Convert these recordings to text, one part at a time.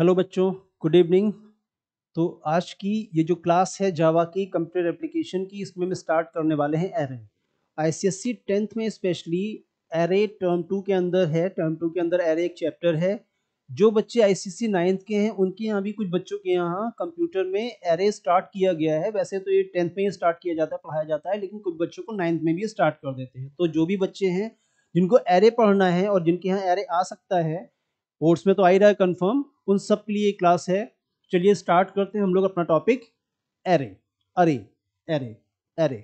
hello बच्चों good evening तो आज की ये जो क्लास है जावा की कंप्यूटर एप्लीकेशन की इसमें हम स्टार्ट करने वाले हैं एरे आईसीएससी टेंथ में स्पेशली एरे टर्म टू के अंदर है टर्म टू के अंदर एरे एक चैप्टर है जो बच्चे आईसीएससी नाइन्थ के हैं उनके यहाँ भी कुछ बच्चों के यहाँ कंप्यूटर में एरे स्टार्ट किया गया है वैसे तो ये टेंथ में ही स्टार्ट किया जाता है पढ़ाया जाता है लेकिन कुछ बच्चों को नाइन्थ में भी स्टार्ट कर देते हैं तो जो भी बच्चे हैं जिनको एरे पढ़ना है और जिनके यहाँ एरे आ सकता है कोर्स में तो आ ही रहा है कन्फर्म उन सब के लिए क्लास है चलिए स्टार्ट करते हैं हम लोग अपना टॉपिक एरे अरे एरे एरे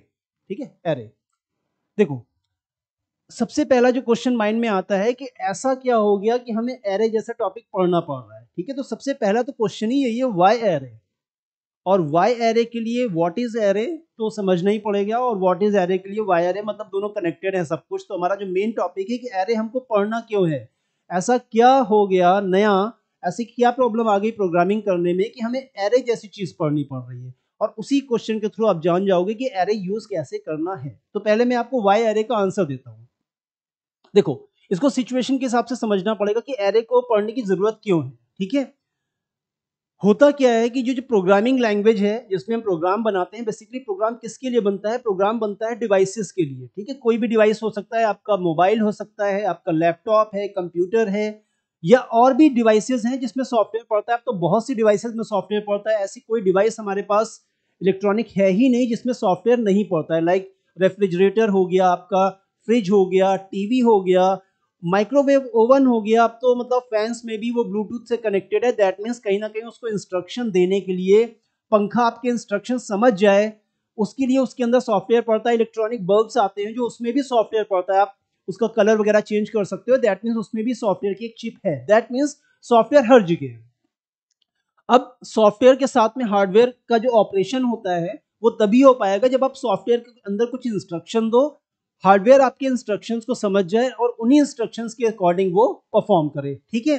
ठीक है एरे देखो सबसे पहला जो क्वेश्चन माइंड में आता है कि ऐसा क्या हो गया कि हमें एरे जैसा टॉपिक पढ़ना पड़ रहा है ठीक है तो सबसे पहला तो क्वेश्चन ही यही है वाई एरे और वाई एरे के लिए व्हाट इज एरे तो समझना ही पड़ेगा और व्हाट इज एरे के लिए वाई एरे मतलब दोनों कनेक्टेड है सब कुछ तो हमारा जो मेन टॉपिक है कि एरे हमको पढ़ना क्यों है ऐसा क्या हो गया नया ऐसी क्या प्रॉब्लम आ गई प्रोग्रामिंग करने में कि हमें एरे जैसी चीज़ पढ़नी पड़ रही है और उसी क्वेश्चन के थ्रू आप जान जाओगे कि एरे यूज़ कैसे करना है तो पहले मैं आपको वाई एरे का आंसर देता हूँ देखो इसको सिचुएशन के हिसाब से समझना पड़ेगा कि एरे को पढ़ने की ज़रूरत क्यों है ठीक है होता क्या है कि जो जो प्रोग्रामिंग लैंग्वेज है जिसमें हम प्रोग्राम बनाते हैं बेसिकली प्रोग्राम किसके लिए बनता है प्रोग्राम बनता है डिवाइसेस के लिए ठीक है कोई भी डिवाइस हो सकता है आपका मोबाइल हो सकता है आपका लैपटॉप है कंप्यूटर है या और भी डिवाइसेस हैं जिसमें सॉफ्टवेयर पड़ता है अब तो बहुत सी डिवाइसेज में सॉफ्टवेयर पड़ता है ऐसी कोई डिवाइस हमारे पास इलेक्ट्रॉनिक है ही नहीं जिसमें सॉफ्टवेयर नहीं पड़ता है लाइक रेफ्रिजरेटर हो गया आपका फ्रिज हो गया टीवी हो गया माइक्रोवेव ओवन हो गया अब तो मतलब फैंस में भी वो ब्लूटूथ से कनेक्टेड है दैट मीन्स कहीं ना कहीं उसको इंस्ट्रक्शन देने के लिए पंखा आपके इंस्ट्रक्शन समझ जाए उसके लिए उसके अंदर सॉफ्टवेयर पड़ता है इलेक्ट्रॉनिक बल्ब्स आते हैं जो उसमें भी सॉफ्टवेयर पड़ता है आप उसका कलर वगैरह चेंज कर सकते हो दैट मीन्स उसमें भी सॉफ्टवेयर की एक चिप है दैट मीन्स सॉफ्टवेयर हर जगह है अब सॉफ्टवेयर के साथ में हार्डवेयर का जो ऑपरेशन होता है वो तभी हो पाएगा जब आप सॉफ्टवेयर के अंदर कुछ इंस्ट्रक्शन दो हार्डवेयर आपके इंस्ट्रक्शंस को समझ जाए और उन्हीं इंस्ट्रक्शंस के अकॉर्डिंग वो परफॉर्म करे ठीक है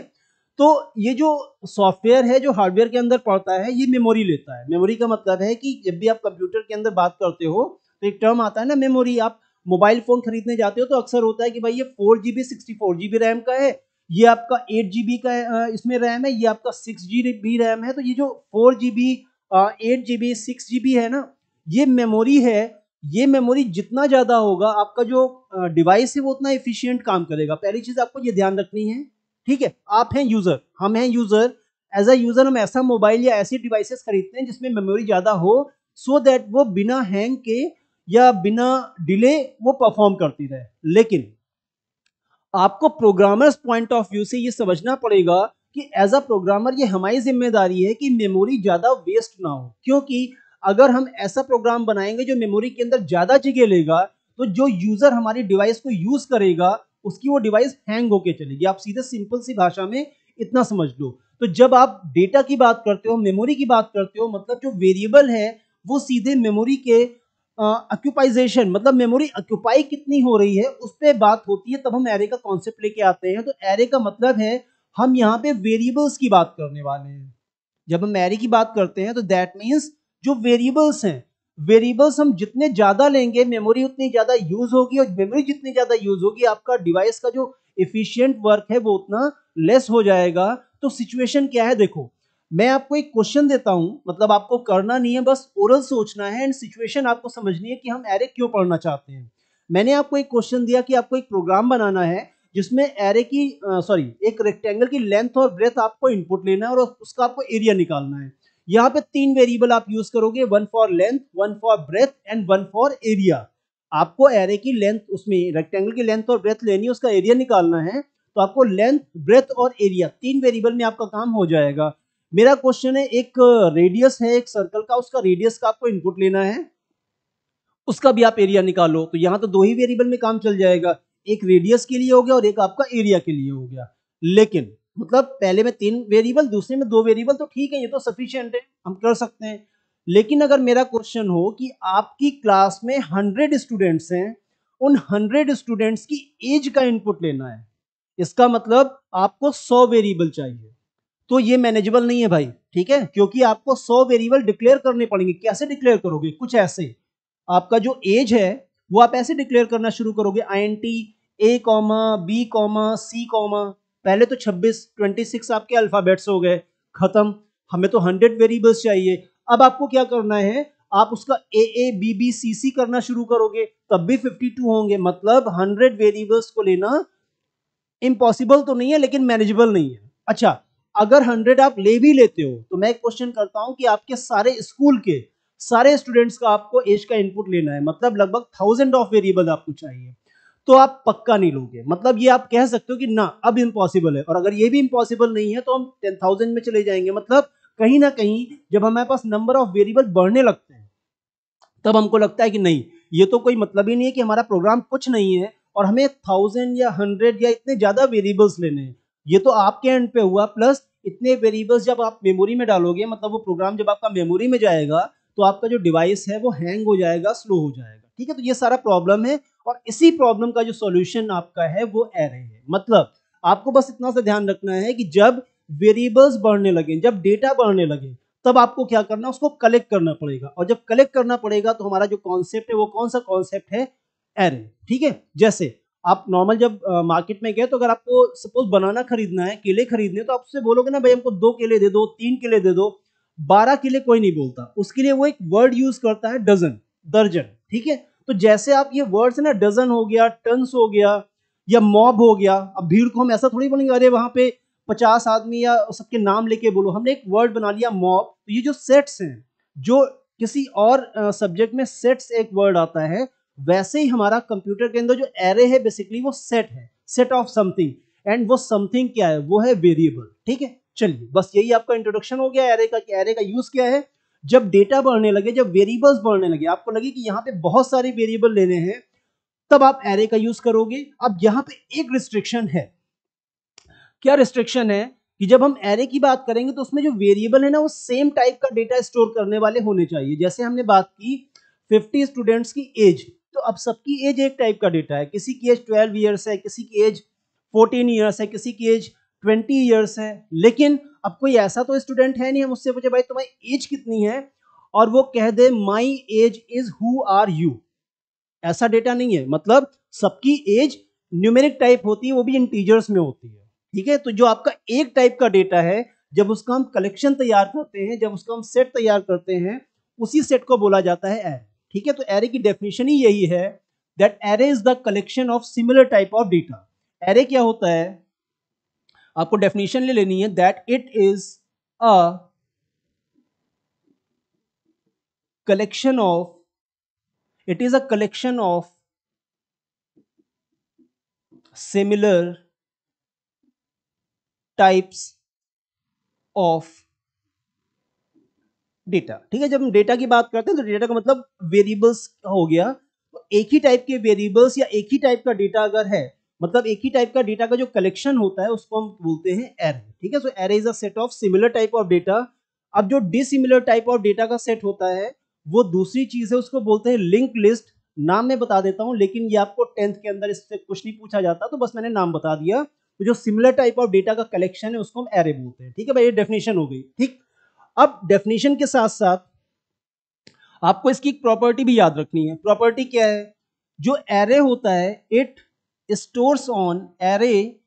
तो ये जो सॉफ्टवेयर है जो हार्डवेयर के अंदर पड़ता है ये मेमोरी लेता है मेमोरी का मतलब है कि जब भी आप कंप्यूटर के अंदर बात करते हो तो एक टर्म आता है ना मेमोरी आप मोबाइल फोन खरीदने जाते हो तो अक्सर होता है कि भाई ये four G B sixty four G B RAM का है ये आपका एट जी बी का इसमें रैम है ये आपका सिक्स जी बी रैम है तो ये जो four G B eight G B six G B है ना ये मेमोरी है ये मेमोरी जितना ज़्यादा होगा आपका जो डिवाइस है वो उतना एफिशिएंट काम करेगा पहली चीज़ आपको ये ध्यान रखनी है ठीक है आप हैं यूज़र हम हैं यूज़र एज अ यूज़र हम ऐसा मोबाइल या ऐसी डिवाइसेस खरीदते हैं जिसमें मेमोरी ज़्यादा हो सो so दैट वो बिना हैंग के या बिना डिले वो परफॉर्म करती रहे लेकिन आपको प्रोग्रामर्स पॉइंट ऑफ व्यू से ये समझना पड़ेगा कि एज अ प्रोग्रामर ये हमारी जिम्मेदारी है कि मेमोरी ज़्यादा वेस्ट ना हो क्योंकि अगर हम ऐसा प्रोग्राम बनाएंगे जो मेमोरी के अंदर ज़्यादा जगह लेगा तो जो यूज़र हमारी डिवाइस को यूज़ करेगा उसकी वो डिवाइस हैंग होके चलेगी आप सीधे सिंपल सी भाषा में इतना समझ लो तो जब आप डेटा की बात करते हो मेमोरी की बात करते हो मतलब जो वेरिएबल है वो सीधे मेमोरी के अक्यूपाइजेशन मतलब मेमोरी अक्यूपाई कितनी हो रही है उस पर बात होती है तब हम एरे का कॉन्सेप्ट लेके आते हैं तो एरे का मतलब है हम यहाँ पे वेरिएबल्स की बात करने वाले हैं जब हम एरे की बात करते हैं तो दैट मीन्स जो वेरिएबल्स हैं वेरिएबल्स हम जितने ज़्यादा लेंगे मेमोरी उतनी ज़्यादा यूज़ होगी और मेमोरी जितनी ज़्यादा यूज़ होगी आपका डिवाइस का जो इफ़िशियंट वर्क है वो उतना लेस हो जाएगा तो सिचुएशन क्या है देखो मैं आपको एक क्वेश्चन देता हूं मतलब आपको करना नहीं है बस ओरल सोचना है एंड सिचुएशन आपको समझनी है कि हम एरे क्यों पढ़ना चाहते हैं मैंने आपको एक क्वेश्चन दिया कि आपको एक प्रोग्राम बनाना है जिसमें एरे की सॉरी एक रेक्टेंगल की लेंथ और ब्रेथ आपको इनपुट लेना है और उसका आपको एरिया निकालना है यहाँ पे तीन वेरिएबल आप यूज करोगे one for length one for breadth and one for area आपको एरे की लेंथ उसमें रेक्टेंगल की लेंथ और ब्रेथ लेनी है उसका एरिया निकालना है तो आपको लेंथ ब्रेथ और एरिया तीन वेरिएबल में आपका काम हो जाएगा मेरा क्वेश्चन है एक रेडियस है एक सर्कल का उसका रेडियस का आपको इनपुट लेना है उसका भी आप एरिया निकालो तो यहाँ तो दो ही वेरिएबल में काम चल जाएगा एक रेडियस के लिए हो गया और एक आपका एरिया के लिए हो गया लेकिन मतलब पहले में तीन वेरिएबल दूसरे में दो वेरिएबल तो ठीक है ये तो सफिशियंट है हम कर सकते हैं लेकिन अगर मेरा क्वेश्चन हो कि आपकी क्लास में हंड्रेड स्टूडेंट्स हैं उन हंड्रेड स्टूडेंट्स की एज का इनपुट लेना है इसका मतलब आपको सौ वेरिएबल चाहिए तो ये मैनेजेबल नहीं है भाई ठीक है क्योंकि आपको सौ वेरिएबल डिक्लेयर करने पड़ेंगे कैसे डिक्लेयर करोगे कुछ ऐसे आपका जो एज है वो आप ऐसे डिक्लेयर करना शुरू करोगे I N T A comma B comma C कॉमा पहले तो 26 26 आपके अल्फाबेट्स हो गए खत्म हमें तो 100 वेरिएबल्स चाहिए अब आपको क्या करना है आप उसका ए ए बी बी सी सी करना शुरू करोगे तब भी 52 होंगे मतलब 100 वेरिएबल्स को लेना इम्पॉसिबल तो नहीं है लेकिन मैनेजेबल नहीं है अच्छा अगर 100 आप ले भी लेते हो तो मैं एक क्वेश्चन करता हूं कि आपके सारे स्कूल के सारे स्टूडेंट्स का आपको एज का इनपुट लेना है मतलब लगभग थाउजेंड ऑफ वेरिएबल आपको चाहिए तो आप पक्का नहीं लोगे मतलब ये आप कह सकते हो कि ना अब इम्पॉसिबल है और अगर ये भी इम्पॉसिबल नहीं है तो हम टेन थाउजेंड में चले जाएंगे मतलब कहीं ना कहीं जब हमारे पास नंबर ऑफ वेरिएबल बढ़ने लगते हैं तब हमको लगता है कि नहीं ये तो कोई मतलब ही नहीं है कि हमारा प्रोग्राम कुछ नहीं है और हमें थाउजेंड या हंड्रेड या इतने ज़्यादा वेरिएबल्स लेने हैं ये तो आपके एंड पे हुआ प्लस इतने वेरिएबल्स जब आप मेमोरी में डालोगे मतलब वो प्रोग्राम जब आपका मेमोरी में जाएगा तो आपका जो डिवाइस है वो हैंग हो जाएगा स्लो हो जाएगा ठीक है तो ये सारा प्रॉब्लम है और इसी प्रॉब्लम का जो सॉल्यूशन आपका है वो एरे है मतलब आपको बस इतना सा ध्यान रखना है कि जब वेरिएबल्स बढ़ने लगे जब डेटा बढ़ने लगे तब आपको क्या करना उसको कलेक्ट करना पड़ेगा और जब कलेक्ट करना पड़ेगा तो हमारा जो कॉन्सेप्ट है वो कौन सा कॉन्सेप्ट है एरे ठीक है जैसे आप नॉर्मल जब मार्केट में गए तो अगर आपको सपोज बनाना खरीदना है केले खरीदने तो आप उससे बोलोगे ना भाई हमको दो केले दे दो तीन केले दे दो बारह केले कोई नहीं बोलता उसके लिए वो एक वर्ड यूज करता है डजन दर्जन ठीक है तो जैसे आप ये वर्ड्स ना डजन हो गया टंस हो गया या मॉब हो गया अब भीड़ को हम ऐसा थोड़ी बोलेंगे अरे वहां पे पचास आदमी या सबके नाम लेके बोलो हमने एक वर्ड बना लिया मॉब तो ये जो सेट्स हैं जो किसी और सब्जेक्ट में सेट्स एक वर्ड आता है वैसे ही हमारा कंप्यूटर के अंदर जो एरे है बेसिकली वो सेट है सेट ऑफ समथिंग एंड वो समथिंग क्या है वो है वेरिएबल ठीक है चलिए बस यही आपका इंट्रोडक्शन हो गया एरे का कि एरे का यूज क्या है जब डेटा बढ़ने लगे जब वेरिएबल्स बढ़ने लगे आपको लगे कि यहाँ पे बहुत सारे वेरिएबल लेने हैं तब आप एरे का यूज करोगे अब यहाँ पे एक रिस्ट्रिक्शन है क्या रिस्ट्रिक्शन है कि जब हम एरे की बात करेंगे तो उसमें जो वेरिएबल है ना वो सेम टाइप का डेटा स्टोर करने वाले होने चाहिए जैसे हमने बात की फिफ्टी स्टूडेंट्स की एज तो अब सबकी एज एक टाइप का डेटा है किसी की एज ट्वेल्व ईयर्स है किसी की एज फोर्टीन ईयर्स है किसी की एज ट्वेंटी ईयर्स है लेकिन अब कोई ऐसा तो स्टूडेंट है नहीं हम उससे पूछे भाई तुम्हारी एज कितनी है और वो कह दे my age is who are you ऐसा डेटा नहीं है मतलब सबकी एज न्यूमेरिक टाइप होती है वो भी इंटीजर्स में होती है ठीक है तो जो आपका एक टाइप का डेटा है जब उसका हम कलेक्शन तैयार करते हैं जब उसका हम सेट तैयार करते हैं उसी सेट को बोला जाता है एरे ठीक है तो एरे की डेफिनेशन ही यही है that array is the collection of similar type of data array क्या होता है आपको डेफिनेशन ले लेनी है that it is a collection of it is a collection of similar types of data ठीक है जब हम डेटा की बात करते हैं तो डेटा का मतलब वेरिएबल्स हो गया तो एक ही टाइप के वेरिएबल्स या एक ही टाइप का डेटा अगर है मतलब एक ही टाइप का डेटा का जो कलेक्शन होता है उसको हम बोलते हैं एरे ठीक है so array is a set of similar type of data अब जो डिसिमिलर टाइप ऑफ डेटा का सेट होता है वो दूसरी चीज है उसको बोलते हैं लिंक लिस्ट नाम मैं बता देता हूं लेकिन ये आपको टेंथ के अंदर इससे कुछ नहीं पूछा जाता तो बस मैंने नाम बता दिया तो जो सिमिलर टाइप ऑफ डेटा का कलेक्शन है उसको हम एरे बोलते हैं ठीक है भाई ये डेफिनेशन हो गई ठीक अब डेफिनेशन के साथ साथ आपको इसकी एक प्रॉपर्टी भी याद रखनी है प्रॉपर्टी क्या है जो एरे होता है it stores on array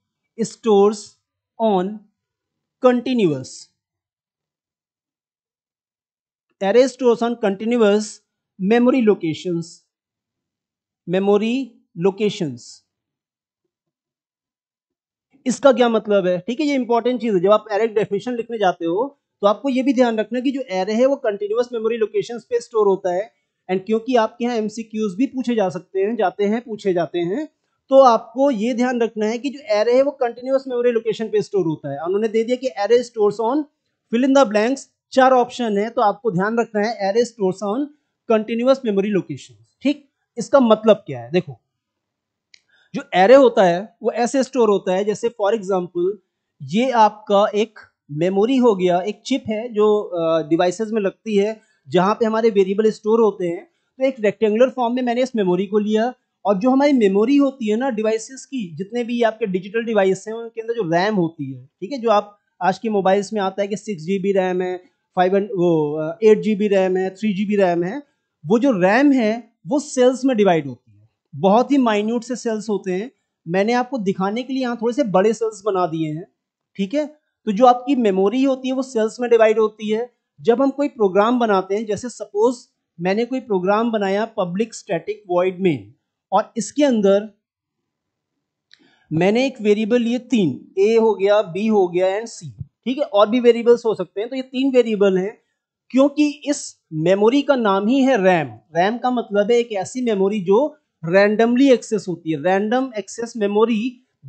stores on continuous array stores on continuous memory locations memory locations इसका क्या मतलब है ठीक है ये इंपॉर्टेंट चीज है जब आप एरे डेफिनेशन लिखने जाते हो तो आपको ये भी ध्यान रखना कि जो एरे है वो कंटिन्यूस मेमोरी लोकेशन पे स्टोर होता है एंड क्योंकि आपके यहाँ एमसीक्यूज भी पूछे जा सकते हैं जाते हैं पूछे जाते हैं तो आपको ये ध्यान रखना है कि जो एरे है वो कंटिन्यूस मेमोरी लोकेशन पे स्टोर होता है उन्होंने दे दिया कि array stores on fill in the blanks चार ऑप्शन है तो आपको ध्यान रखना है array stores on continuous memory location ठीक इसका मतलब क्या है देखो जो एरे होता है वो ऐसे स्टोर होता है जैसे फॉर एग्जाम्पल ये आपका एक मेमोरी हो गया एक चिप है जो डिवाइसेस uh, में लगती है जहाँ पे हमारे वेरिएबल स्टोर होते हैं तो एक रेक्टेंगुलर फॉर्म में मैंने इस मेमोरी को लिया और जो हमारी मेमोरी होती है ना डिवाइसेस की जितने भी आपके डिजिटल डिवाइस हैं उनके अंदर जो रैम होती है ठीक है जो आप आज के मोबाइल्स में आता है कि सिक्स जी बी रैम है फाइव वो एट जी बी रैम है थ्री जी बी रैम है वो जो रैम है वो सेल्स में डिवाइड होती है बहुत ही माइन्यूट से सेल्स होते हैं मैंने आपको दिखाने के लिए यहाँ थोड़े से बड़े सेल्स बना दिए हैं ठीक है तो जो आपकी मेमोरी होती है वो सेल्स में डिवाइड होती है जब हम कोई प्रोग्राम बनाते हैं जैसे सपोज मैंने कोई प्रोग्राम बनाया पब्लिक स्टैटिक वॉइड में और इसके अंदर मैंने एक वेरिएबल लिए तीन ए हो गया बी हो गया एंड सी ठीक है और भी वेरिएबल्स हो सकते हैं तो ये तीन वेरिएबल हैं क्योंकि इस मेमोरी का नाम ही है रैम रैम का मतलब है एक ऐसी मेमोरी जो रैंडमली एक्सेस होती है random access memory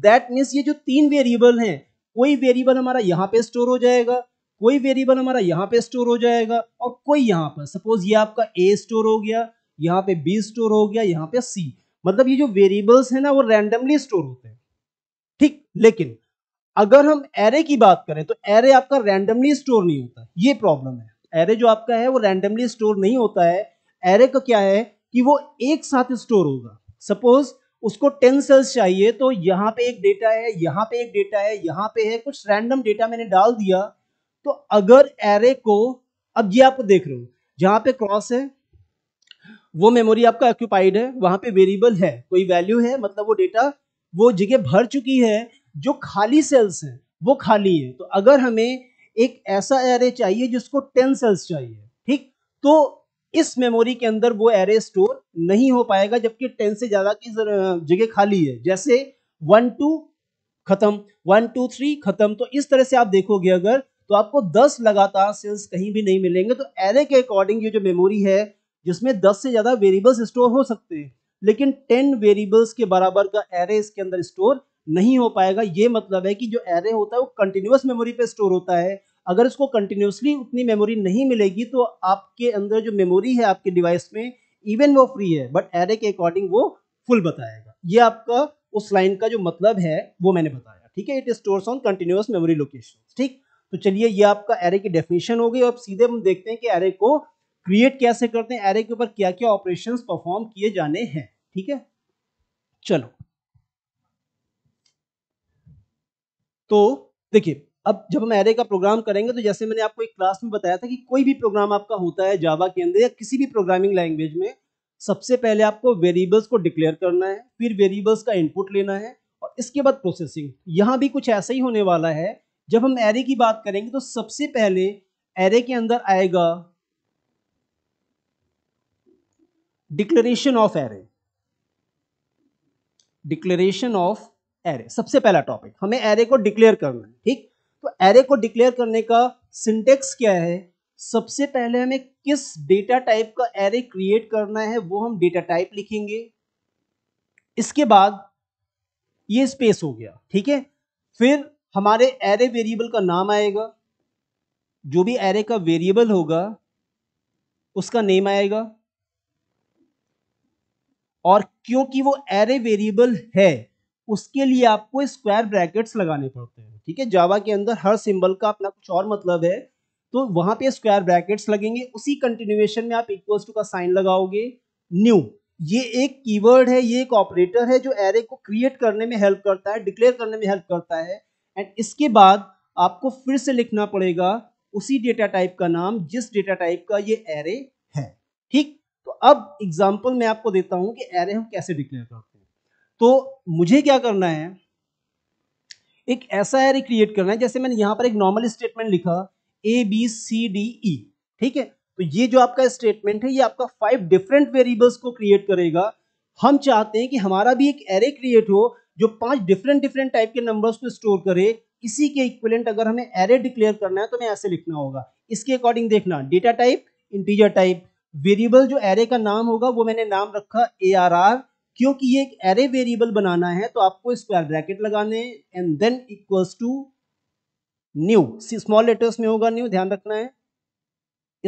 that means ये जो तीन वेरिएबल हैं कोई वेरिएबल हमारा यहाँ पे स्टोर हो जाएगा कोई वेरिएबल हमारा यहाँ पे स्टोर हो जाएगा और कोई यहाँ पर सपोज ये आपका ए स्टोर हो गया यहाँ पे बी स्टोर हो गया यहाँ पे सी मतलब ये जो वेरिएबल्स है ना वो रैंडमली स्टोर होते हैं ठीक लेकिन अगर हम एरे की बात करें तो एरे आपका रैंडमली स्टोर नहीं होता ये प्रॉब्लम है एरे जो आपका है वो रैंडमली स्टोर नहीं होता है एरे का क्या है कि वो एक साथ स्टोर होगा सपोज उसको टेन सेल्स चाहिए तो यहाँ पे एक डेटा है यहाँ पे एक डेटा है यहाँ पे है कुछ रैंडम डेटा मैंने डाल दिया तो अगर एरे को अब ये आप देख रहे हो जहाँ पे क्रॉस है वो मेमोरी आपका ऑक्यूपाइड है वहां पे वेरिएबल है कोई वैल्यू है मतलब वो डेटा वो जगह भर चुकी है जो खाली सेल्स हैं वो खाली है तो अगर हमें एक ऐसा एरे चाहिए जिसको टेन सेल्स चाहिए ठीक तो इस मेमोरी के अंदर वो एरे स्टोर नहीं हो पाएगा जबकि टेन से ज़्यादा की जगह खाली है जैसे वन टू खत्म वन टू थ्री खत्म तो इस तरह से आप देखोगे अगर तो आपको दस लगातार सेल्स कहीं भी नहीं मिलेंगे तो एरे के अकॉर्डिंग ये जो मेमोरी है जिसमें 10 से ज़्यादा वेरिएबल्स स्टोर हो सकते हैं लेकिन 10 वेरिएबल्स के बराबर का एरे इसके अंदर स्टोर नहीं हो पाएगा ये मतलब है कि जो एरे होता है वो कंटिन्यूस मेमोरी पे स्टोर होता है अगर इसको कंटिन्यूसली उतनी मेमोरी नहीं मिलेगी तो आपके अंदर जो मेमोरी है आपके डिवाइस में इवन वो फ्री है बट एरे के अकॉर्डिंग वो फुल बताएगा ये आपका उस लाइन का जो मतलब है वो मैंने बताया ठीक है it stores on continuous memory location ठीक तो चलिए ये आपका एरे की डेफिनेशन हो गई अब सीधे हम देखते हैं कि एरे को क्रिएट कैसे करते हैं एरे के ऊपर क्या क्या ऑपरेशन परफॉर्म किए जाने हैं ठीक है चलो तो देखिए अब जब हम एरे का प्रोग्राम करेंगे तो जैसे मैंने आपको एक क्लास में बताया था कि कोई भी प्रोग्राम आपका होता है जावा के अंदर या किसी भी प्रोग्रामिंग लैंग्वेज में सबसे पहले आपको वेरिएबल्स को डिक्लेयर करना है फिर वेरिएबल्स का इनपुट लेना है और इसके बाद प्रोसेसिंग यहाँ भी कुछ ऐसा ही होने वाला है जब हम एरे की बात करेंगे तो सबसे पहले एरे के अंदर आएगा declaration of array declaration of array सबसे पहला टॉपिक हमें एरे को डिक्लेयर करना है ठीक तो एरे को डिक्लेयर करने का सिंटेक्स क्या है सबसे पहले हमें किस डेटा टाइप का एरे क्रिएट करना है वो हम डेटा टाइप लिखेंगे इसके बाद ये स्पेस हो गया ठीक है फिर हमारे एरे वेरिएबल का नाम आएगा जो भी एरे का वेरिएबल होगा उसका नेम आएगा और क्योंकि वो एरे वेरिएबल है उसके लिए आपको स्क्वायर ब्रैकेट्स लगाने पड़ते हैं ठीक है जावा के अंदर हर सिंबल का अपना कुछ और मतलब है तो वहां पे स्क्वायर ब्रैकेट्स लगेंगे उसी कंटिन्यूएशन में आप इक्वल्स टू का साइन लगाओगे न्यू ये एक कीवर्ड है ये एक ऑपरेटर है जो एरे को क्रिएट करने में हेल्प करता है डिक्लेयर करने में हेल्प करता है एंड इसके बाद आपको फिर से लिखना पड़ेगा उसी डेटा टाइप का नाम जिस डेटा टाइप का ये एरे है ठीक तो अब एग्जाम्पल मैं आपको देता हूं कि एरे हम कैसे डिक्लेयर करते हैं तो मुझे क्या करना है एक ऐसा एरे क्रिएट करना है जैसे मैंने यहां पर एक नॉर्मल स्टेटमेंट लिखा ए बी सी डी ई ठीक है तो ये जो आपका स्टेटमेंट है ये आपका फाइव डिफरेंट वेरिएबल्स को क्रिएट करेगा हम चाहते हैं कि हमारा भी एक एरे क्रिएट हो जो पांच डिफरेंट डिफरेंट टाइप के नंबर्स को स्टोर करे इसी के इक्विलेंट अगर हमें एरे डिक्लेयर करना है तो हमें ऐसे लिखना होगा इसके अकॉर्डिंग देखना data type integer type variable जो एरे का नाम होगा वो मैंने नाम रखा ए आर आर क्योंकि ये एक एरे वेरिएबल बनाना है तो आपको स्क्वायर ब्रैकेट लगाने and then equals to new small letters में होगा न्यू ध्यान रखना है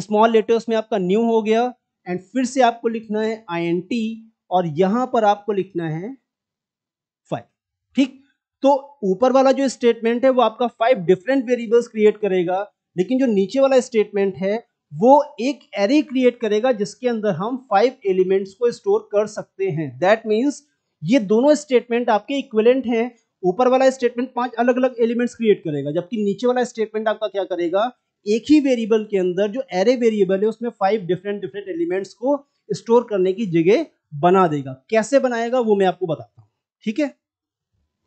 स्मॉल लेटर्स में आपका न्यू हो गया एंड फिर से आपको लिखना है आई एन टी और यहां पर आपको लिखना है फाइव ठीक तो ऊपर वाला जो स्टेटमेंट है वो आपका फाइव डिफरेंट वेरिएबल्स क्रिएट करेगा लेकिन जो नीचे वाला स्टेटमेंट है वो एक एरे क्रिएट करेगा जिसके अंदर हम फाइव एलिमेंट्स को स्टोर कर सकते हैं दैट मीन्स ये दोनों स्टेटमेंट आपके इक्वलेंट हैं ऊपर वाला स्टेटमेंट पांच अलग अलग एलिमेंट्स क्रिएट करेगा जबकि नीचे वाला स्टेटमेंट आपका क्या करेगा एक ही वेरिएबल के अंदर जो एरे वेरिएबल है उसमें फाइव डिफरेंट डिफरेंट एलिमेंट्स को स्टोर करने की जगह बना देगा कैसे बनाएगा वो मैं आपको बताता हूँ ठीक है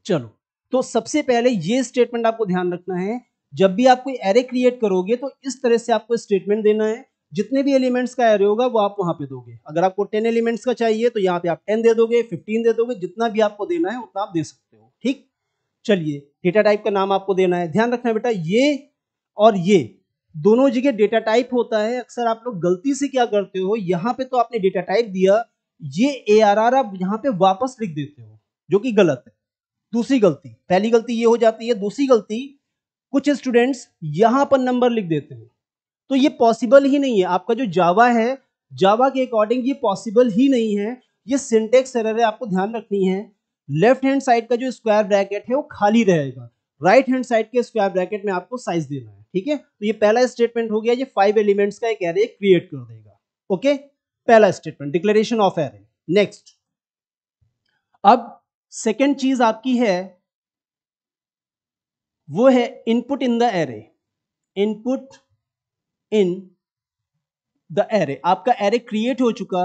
चलो तो सबसे पहले ये स्टेटमेंट आपको ध्यान रखना है जब भी आप कोई एरे क्रिएट करोगे तो इस तरह से आपको स्टेटमेंट देना है जितने भी एलिमेंट्स का एरे होगा वो आप वहां पे दोगे अगर आपको टेन एलिमेंट्स का चाहिए तो यहाँ पे आप टेन दे दोगे फिफ्टीन दे दोगे जितना भी आपको देना है उतना आप दे सकते हो ठीक चलिए डेटा टाइप का नाम आपको देना है ध्यान रखना बेटा ये और ये दोनों जगह डेटा टाइप होता है अक्सर आप लोग गलती से क्या करते हो यहाँ पे तो आपने डेटा टाइप दिया ये ए आर आर आप यहाँ पे वापस लिख देते हो जो कि गलत है दूसरी गलती पहली गलती ये हो जाती है दूसरी गलती कुछ स्टूडेंट्स यहां पर नंबर लिख देते हैं तो ये पॉसिबल ही नहीं है आपका जो जावा है जावा के अकॉर्डिंग ये पॉसिबल ही नहीं है ये सिंटेक्स एरर है आपको ध्यान रखनी है लेफ्ट हैंड साइड का जो स्क्वायर ब्रैकेट है वो खाली रहेगा राइट हैंड साइड के स्क्वायर ब्रैकेट में आपको साइज देना है ठीक है तो ये पहला स्टेटमेंट हो गया ये फाइव एलिमेंट्स का एक एरे क्रिएट कर देगा ओके पहला statement declaration of array next अब सेकेंड चीज आपकी है वो है input in the array input in the array आपका एरे क्रिएट हो चुका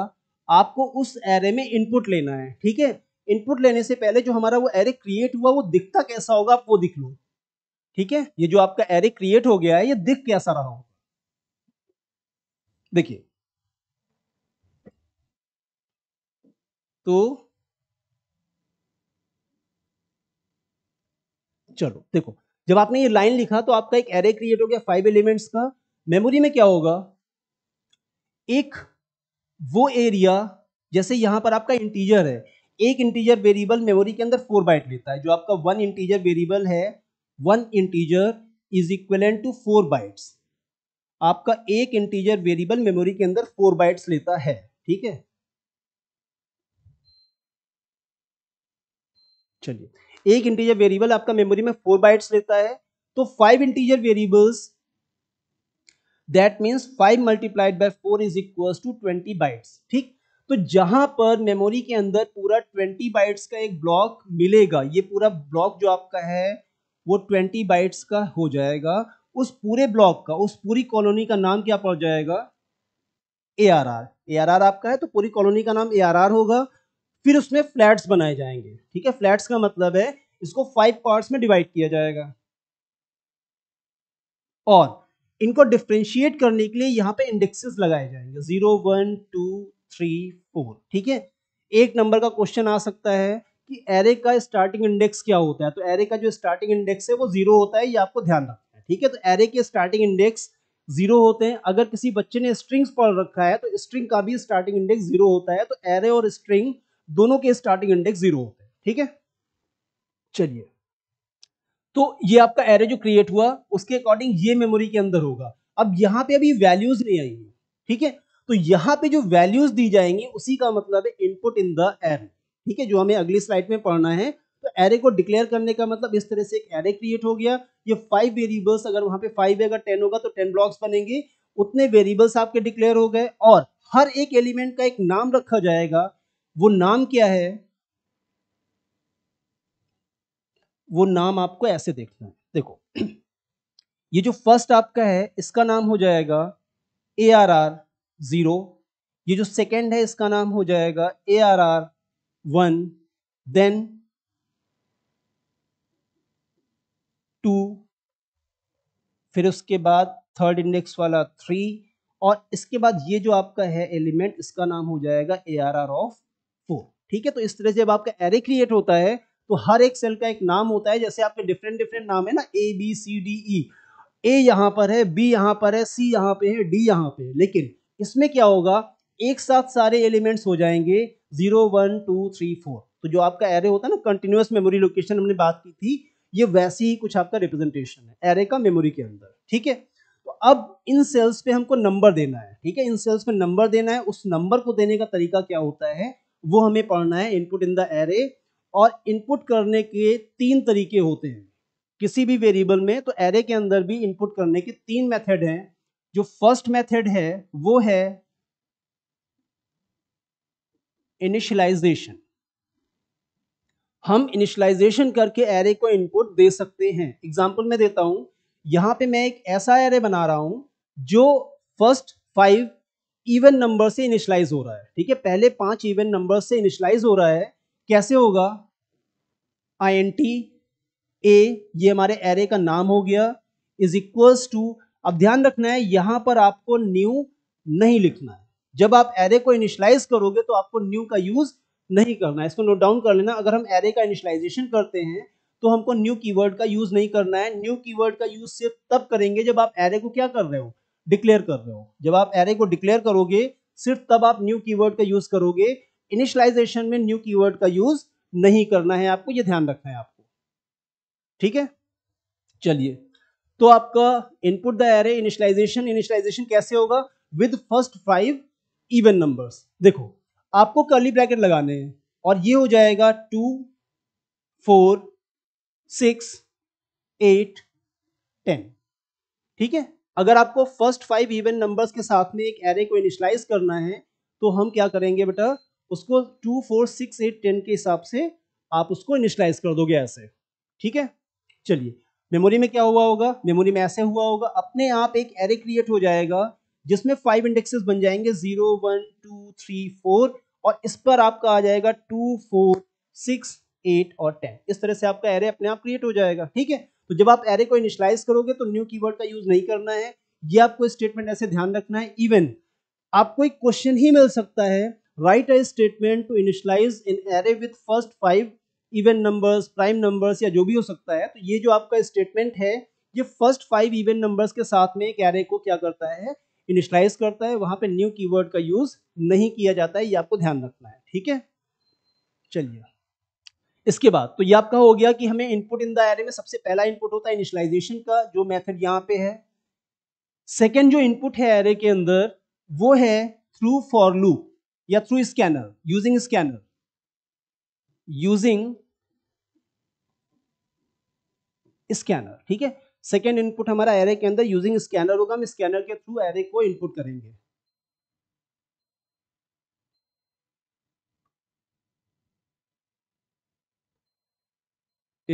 आपको उस एरे में इनपुट लेना है ठीक है इनपुट लेने से पहले जो हमारा वो एरे क्रिएट हुआ वो दिखता कैसा होगा आप वो दिख लो ठीक है ये जो आपका एरे क्रिएट हो गया है ये दिख कैसा रहा होगा देखिए तो चलो देखो जब आपने ये लाइन लिखा तो आपका एक एरे क्रिएट हो गया फाइव एलिमेंट्स का मेमोरी में क्या होगा एक वो एरिया जैसे यहां पर आपका इंटीजर है एक इंटीजर वेरिएबल मेमोरी के अंदर फोर बाइट लेता है जो आपका वन इंटीजर वेरिएबल है one integer is equal to four bytes आपका एक इंटीजर वेरिएबल मेमोरी के अंदर फोर बाइट्स लेता है ठीक है चलिए एक इंटीजर वेरिएबल आपका मेमोरी में फोर बाइट्स लेता है तो five integer variables that means five multiplied by four is equal to twenty bytes ठीक तो जहां पर मेमोरी के अंदर पूरा ट्वेंटी बाइट्स का एक ब्लॉक मिलेगा ये पूरा ब्लॉक जो आपका है वो ट्वेंटी बाइट्स का हो जाएगा उस पूरे ब्लॉक का उस पूरी कॉलोनी का नाम क्या पड़ जाएगा A R R A R R आपका है तो पूरी कॉलोनी का नाम ए आर आर होगा फिर उसमें फ्लैट्स बनाए जाएंगे ठीक है फ्लैट्स का मतलब है इसको फाइव पार्ट्स में डिवाइड किया जाएगा और इनको डिफ्रेंशिएट करने के लिए यहाँ पे इंडेक्सेस लगाए जाएंगे zero one two three four ठीक है एक नंबर का क्वेश्चन आ सकता है कि एरे का स्टार्टिंग इंडेक्स क्या होता है तो एरे का जो स्टार्टिंग इंडेक्स है वो जीरो होता है ये आपको ध्यान रखना है ठीक है तो एरे के स्टार्टिंग इंडेक्स जीरो होते हैं अगर किसी बच्चे ने स्ट्रिंग्स पढ़ रखा है तो स्ट्रिंग का भी स्टार्टिंग इंडेक्स जीरो होता है तो एरे और स्ट्रिंग दोनों के स्टार्टिंग इंडेक्स जीरो होते हैं ठीक है चलिए तो ये आपका एरे जो क्रिएट हुआ उसके अकॉर्डिंग ये मेमोरी के अंदर होगा अब यहां पे अभी वैल्यूज नहीं आएंगी ठीक है तो यहां पे जो वैल्यूज दी जाएंगी उसी का मतलब है इनपुट इन द एरे ठीक है जो हमें अगली स्लाइड में पढ़ना है तो एरे को डिक्लेयर करने का मतलब इस तरह से एक एरे क्रिएट हो गया ये फाइव वेरिएबल्स अगर वहां पे फाइव है अगर टेन होगा तो टेन ब्लॉक्स बनेंगे उतने वेरिएबल्स आपके डिक्लेयर हो गए और हर एक एलिमेंट का एक नाम रखा जाएगा वो नाम क्या है वो नाम आपको ऐसे देखना है देखो ये जो फर्स्ट आपका है इसका नाम हो जाएगा ए आर आर जीरो ये जो सेकेंड है इसका नाम हो जाएगा A R R one then two फिर उसके बाद थर्ड इंडेक्स वाला थ्री और इसके बाद ये जो आपका है एलिमेंट इसका नाम हो जाएगा ए आर आर ऑफ ठीक है तो इस तरह से जब आपका एरे क्रिएट होता है तो हर एक सेल का एक नाम होता है जैसे आपके डिफरेंट डिफरेंट नाम है ना ए बी सी डी ई ए यहाँ पर है बी यहाँ पर है सी यहाँ पे है डी यहाँ पे है लेकिन इसमें क्या होगा एक साथ सारे एलिमेंट्स हो जाएंगे zero one two three four तो जो आपका एरे होता है ना कंटिन्यूस मेमोरी लोकेशन हमने बात की थी ये वैसे ही कुछ आपका रिप्रेजेंटेशन है एरे का मेमोरी के अंदर ठीक है तो अब इन सेल्स पे हमको नंबर देना है ठीक है इन सेल्स पे नंबर देना है उस नंबर को देने का तरीका क्या होता है वो हमें पढ़ना है इनपुट इन द एरे और इनपुट करने के तीन तरीके होते हैं किसी भी वेरिएबल में तो एरे के अंदर भी इनपुट करने के तीन मेथड हैं जो फर्स्ट मेथड है वो है इनिशलाइजेशन हम इनिशलाइजेशन करके एरे को इनपुट दे सकते हैं एग्जाम्पल मैं देता हूं यहां पे मैं एक ऐसा एरे बना रहा हूं जो फर्स्ट फाइव इवन नंबर से इनिशलाइज हो रहा है ठीक है पहले पांच इवन नंबर से इनिशलाइज हो रहा है कैसे होगा आई एन टी ए ये हमारे एरे का नाम हो गया इज इक्वल्स टू अब ध्यान रखना है यहां पर आपको न्यू नहीं लिखना है जब आप एरे को इनिशलाइज करोगे तो आपको न्यू का यूज नहीं करना है इसको नोट डाउन कर लेना अगर हम एरे का इनिशलाइजेशन करते हैं तो हमको न्यू कीवर्ड का यूज नहीं करना है न्यू कीवर्ड का यूज सिर्फ तब करेंगे जब आप एरे को क्या कर रहे हो डिक्लेयर कर रहे हो जब आप एरे को डिक्लेयर करोगे सिर्फ तब आप न्यू कीवर्ड का यूज करोगे इनिशलाइजेशन में न्यू कीवर्ड का यूज नहीं करना है आपको ये ध्यान रखना है आपको ठीक है चलिए तो आपका input the array initialisation initialisation कैसे होगा with first five even numbers देखो आपको कर्ली ब्रैकेट लगाने हैं और ये हो जाएगा two four six eight ten ठीक है अगर आपको फर्स्ट फाइव इवन नंबर्स के साथ में एक एरे को इनिशलाइज करना है तो हम क्या करेंगे बेटा उसको two four six eight ten के हिसाब से आप उसको इनिशलाइज कर दोगे ऐसे ठीक है चलिए मेमोरी में क्या हुआ होगा मेमोरी में ऐसे हुआ होगा अपने आप एक एरे क्रिएट हो जाएगा जिसमें फाइव इंडेक्सेस बन जाएंगे zero one two three four और इस पर आपका आ जाएगा टू फोर सिक्स एट और टेन इस तरह से आपका एरे अपने आप क्रिएट हो जाएगा ठीक है तो जब आप एरे को इनिशलाइज करोगे तो न्यू कीवर्ड का यूज नहीं करना है ये आपको स्टेटमेंट ऐसे ध्यान रखना है इवन आपको एक क्वेश्चन ही मिल सकता है write I statement to initialise in array with first five even numbers prime numbers या जो भी हो सकता है तो ये जो आपका स्टेटमेंट है ये फर्स्ट फाइव इवन नंबर्स के साथ में एक एरे को क्या करता है इनिशलाइज करता है वहां पे न्यू कीवर्ड का यूज नहीं किया जाता है ये आपको ध्यान रखना है ठीक है चलिए इसके बाद तो ये आपका हो गया कि हमें इनपुट इन द एरे में सबसे पहला इनपुट होता है इनिशलाइजेशन का जो मेथड यहाँ पे है सेकेंड जो इनपुट है एरे के अंदर वो है थ्रू फॉर लूप या through scanner using scanner using scanner ठीक है सेकेंड इनपुट हमारा एरे के अंदर यूजिंग स्कैनर होगा हम स्कैनर के थ्रू एरे को इनपुट करेंगे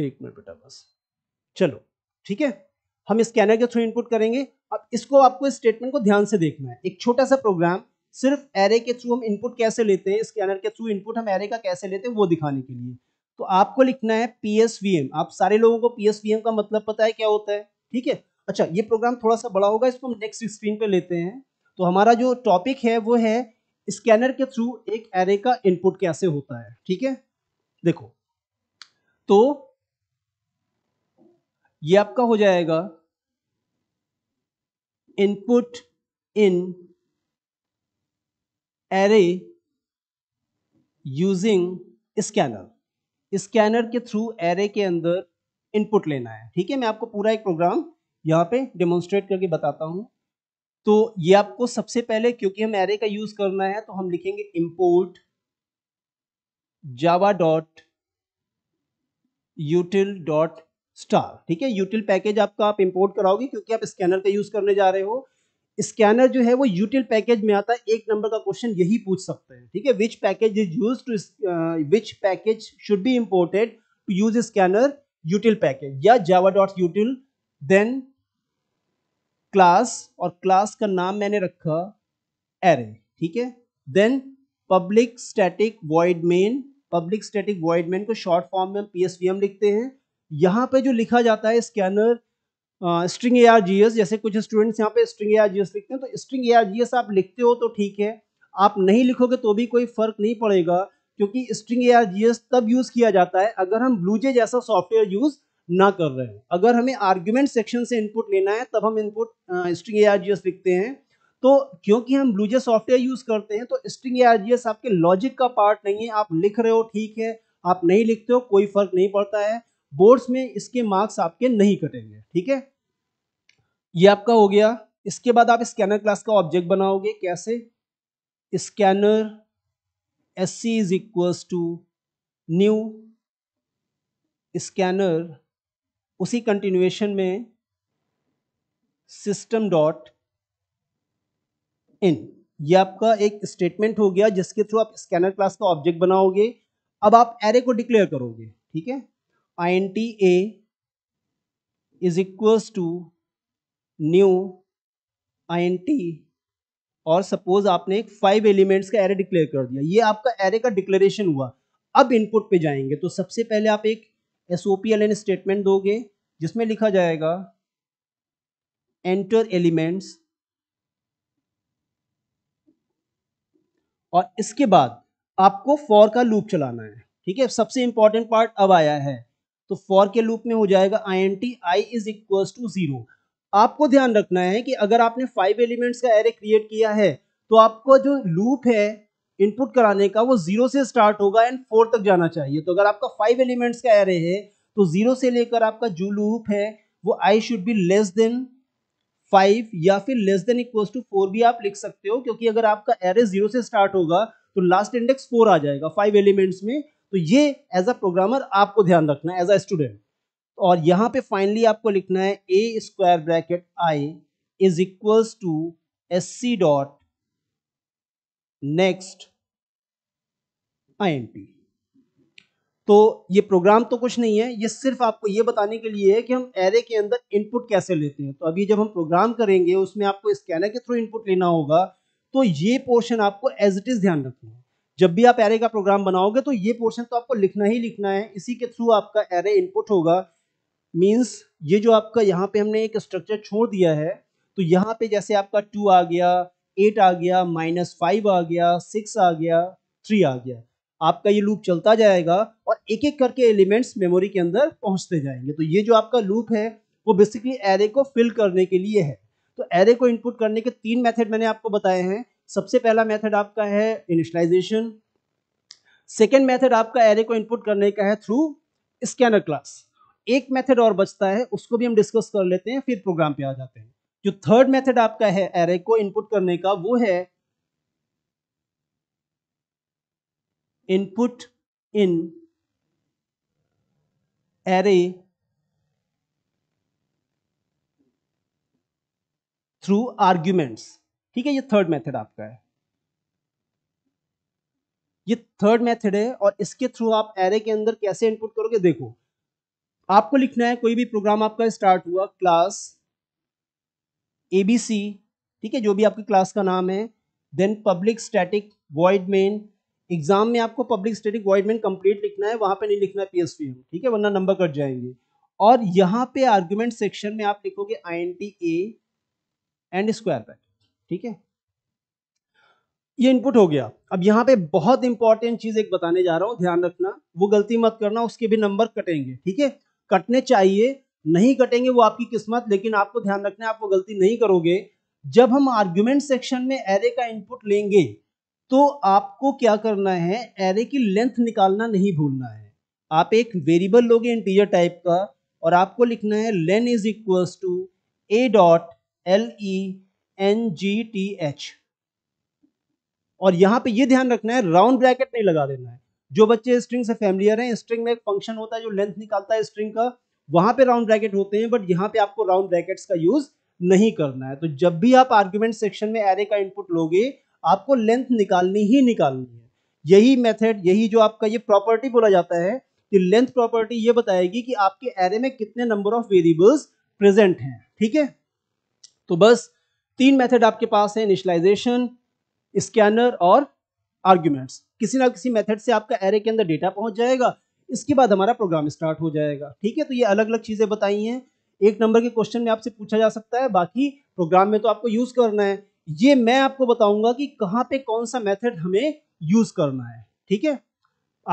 एक मिनट बेटा बस चलो ठीक है हम स्कैनर के थ्रू इनपुट करेंगे अब इसको आपको इस स्टेटमेंट को ध्यान से देखना है एक छोटा सा प्रोग्राम सिर्फ एरे के थ्रू हम इनपुट कैसे लेते हैं स्कैनर के थ्रू इनपुट हम एरे का कैसे लेते हैं वो दिखाने के लिए तो आपको लिखना है पी आप सारे लोगों को पी का मतलब पता है क्या होता है ठीक है अच्छा ये प्रोग्राम थोड़ा सा बड़ा होगा इसको हम नेक्स्ट स्क्रीन पे लेते हैं तो हमारा जो टॉपिक है वो है स्कैनर के थ्रू एक एरे का इनपुट कैसे होता है ठीक है देखो तो ये आपका हो जाएगा input in array using scanner scanner के थ्रू एरे के अंदर इनपुट लेना है ठीक है मैं आपको पूरा एक प्रोग्राम यहां पे डेमोन्स्ट्रेट करके बताता हूं तो ये आपको सबसे पहले क्योंकि हम एरे का यूज करना है तो हम लिखेंगे import Java dot util dot star ठीक है यूटिल पैकेज आपका आप इंपोर्ट कराओगे क्योंकि आप स्कैनर का यूज करने जा रहे हो स्कैनर जो है वो यूटिल पैकेज में आता है एक नंबर का क्वेश्चन यही पूछ सकते हैं ठीक है which package is use to which package should be imported to use scanner util package या Java dot util then class और क्लास का नाम मैंने रखा एरे ठीक है then public static void main public static void main को short form में हम पी लिखते हैं यहाँ पे जो लिखा जाता है scanner string A R G S जैसे कुछ स्टूडेंट्स यहाँ पे string A R G S लिखते हैं तो string A R G S आप लिखते हो तो ठीक है आप नहीं लिखोगे तो भी कोई फर्क नहीं पड़ेगा क्योंकि string A R G S तब यूज किया जाता है अगर हम ब्लूजे जैसा सॉफ्टवेयर यूज ना कर रहे हैं अगर हमें आर्ग्यूमेंट सेक्शन से इनपुट लेना है तब हम input string A R G S लिखते हैं तो क्योंकि हम ब्लूजे सॉफ्टवेयर यूज करते हैं तो string A R G S आपके लॉजिक का पार्ट नहीं है आप लिख रहे हो ठीक है आप नहीं लिखते हो कोई फर्क नहीं पड़ता है बोर्ड्स में इसके मार्क्स आपके नहीं कटेंगे ठीक है ये आपका हो गया इसके बाद आप स्कैनर क्लास का ऑब्जेक्ट बनाओगे कैसे scanner S C is equals to new scanner उसी कंटिन्यूएशन में सिस्टम डॉट इन ये आपका एक स्टेटमेंट हो गया जिसके थ्रू आप स्कैनर क्लास का ऑब्जेक्ट बनाओगे अब आप एरे को डिक्लेयर करोगे ठीक है INT A is equals to new INT और सपोज आपने एक फाइव एलिमेंट्स का एरे डिक्लेयर कर दिया ये आपका एरे का डिक्लेरेशन हुआ अब इनपुट पे जाएंगे तो सबसे पहले आप एक S O P L N statement दोगे जिसमें लिखा जाएगा एंटर एलिमेंट्स और इसके बाद आपको फॉर का लूप चलाना है ठीक है सबसे इंपॉर्टेंट पार्ट अब आया है तो फॉर के लूप में हो जाएगा I N T I is equal to zero आपको ध्यान रखना है कि अगर आपने फाइव एलिमेंट्स का एरे क्रिएट किया है तो आपको जो लूप है इनपुट कराने का वो जीरो से स्टार्ट होगा एंड फोर तक जाना चाहिए तो अगर आपका फाइव एलिमेंट्स का एरे है तो जीरो से लेकर आपका जो लूप है वो I should be less than five या फिर less than equal to four भी आप लिख सकते हो क्योंकि अगर आपका एरे जीरो से स्टार्ट होगा तो लास्ट इंडेक्स फोर आ जाएगा फाइव एलिमेंट्स में तो ये एज अ प्रोग्रामर आपको ध्यान रखना है एज अ स्टूडेंट और यहाँ पे फाइनली आपको लिखना है A square bracket I is equals to S C dot next I तो ये प्रोग्राम तो कुछ नहीं है ये सिर्फ आपको ये बताने के लिए है कि हम एरे के अंदर इनपुट कैसे लेते हैं तो अभी जब हम प्रोग्राम करेंगे उसमें आपको स्कैनर के थ्रू इनपुट लेना होगा तो ये पोर्शन आपको एज इट इज ध्यान रखना है जब भी आप एरे का प्रोग्राम बनाओगे तो ये पोर्शन तो आपको लिखना ही लिखना है इसी के थ्रू आपका एरे इनपुट होगा मीन्स ये जो आपका यहाँ पे हमने एक स्ट्रक्चर छोड़ दिया है तो यहाँ पे जैसे आपका टू आ गया एट आ गया माइनस फाइव आ गया सिक्स आ गया थ्री आ गया आपका ये लूप चलता जाएगा और एक एक करके एलिमेंट्स मेमोरी के अंदर पहुंचते जाएंगे तो ये जो आपका लूप है वो बेसिकली एरे को फिल करने के लिए है तो एरे को इनपुट करने के तीन मेथड मैंने आपको बताए हैं सबसे पहला मेथड आपका है इनिशलाइजेशन सेकेंड मेथड आपका एरे को इनपुट करने का है थ्रू स्कैनर क्लास एक मेथड और बचता है उसको भी हम डिस्कस कर लेते हैं फिर प्रोग्राम पे आ जाते हैं जो थर्ड मेथड आपका है एरे को इनपुट करने का वो है input in array through arguments ठीक है ये थर्ड मेथड आपका है ये थर्ड मेथड है और इसके थ्रू आप एरे के अंदर कैसे इनपुट करोगे देखो आपको लिखना है कोई भी प्रोग्राम आपका स्टार्ट हुआ क्लास ए बी सी ठीक है जो भी आपकी क्लास का नाम है then public static void main exam में आपको public static void main complete लिखना है वहां पे नहीं लिखना है में ठीक है वरना नंबर कट जाएंगे और यहां पे आर्ग्यूमेंट सेक्शन में आप लिखोगे I N T A and square pat ठीक है ये इनपुट हो गया अब यहाँ पे बहुत इंपॉर्टेंट चीज एक बताने जा रहा हूँ ध्यान रखना वो गलती मत करना उसके भी नंबर कटेंगे ठीक है कटने चाहिए नहीं कटेंगे वो आपकी किस्मत लेकिन आपको ध्यान रखना है आप वो गलती नहीं करोगे जब हम आर्ग्यूमेंट सेक्शन में एरे का इनपुट लेंगे तो आपको क्या करना है एरे की लेंथ निकालना नहीं भूलना है आप एक वेरिएबल लोगे इंटीजर टाइप का और आपको लिखना है len is equals to A dot L E N G T H और यहां पे ये ध्यान रखना है राउंड ब्रैकेट नहीं लगा देना है जो बच्चे स्ट्रिंग से फैमिलियर हैं स्ट्रिंग में एक फंक्शन होता है जो लेंथ निकालता है स्ट्रिंग का वहां पे राउंड ब्रैकेट होते हैं बट यहां पे आपको राउंड ब्रैकेट्स का यूज नहीं करना है तो जब भी आप आर्ग्यूमेंट सेक्शन में एरे का इनपुट लोगे आपको लेंथ निकालनी ही निकालनी है यही मेथड यही जो आपका ये प्रॉपर्टी बोला जाता है कि लेंथ प्रॉपर्टी ये बताएगी कि आपके एरे में कितने नंबर ऑफ वेरिएबल्स प्रेजेंट हैं ठीक है तो बस तीन मेथड आपके पास है इनिशलाइजेशन स्कैनर और आर्ग्यूमेंट्स किसी ना किसी मेथड से आपका एरे के अंदर डेटा पहुंच जाएगा इसके बाद हमारा प्रोग्राम स्टार्ट हो जाएगा ठीक है तो ये अलग अलग चीज़ें बताई हैं एक नंबर के क्वेश्चन में आपसे पूछा जा सकता है बाकी प्रोग्राम में तो आपको यूज़ करना है ये मैं आपको बताऊंगा कि कहाँ पे कौन सा मेथड हमें यूज़ करना है ठीक है